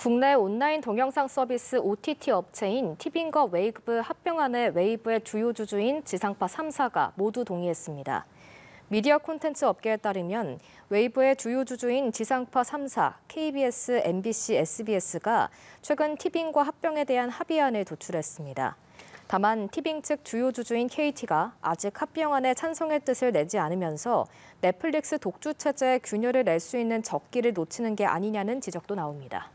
국내 온라인 동영상 서비스 OTT 업체인 티빙과 웨이브 합병안에 웨이브의 주요 주주인 지상파 3사가 모두 동의했습니다. 미디어 콘텐츠 업계에 따르면 웨이브의 주요 주주인 지상파 3사, KBS, MBC, SBS가 최근 티빙과 합병에 대한 합의안을 도출했습니다. 다만 티빙 측 주요 주주인 KT가 아직 합병안에 찬성의 뜻을 내지 않으면서 넷플릭스 독주 체제의 균열을 낼 수 있는 적기를 놓치는 게 아니냐는 지적도 나옵니다.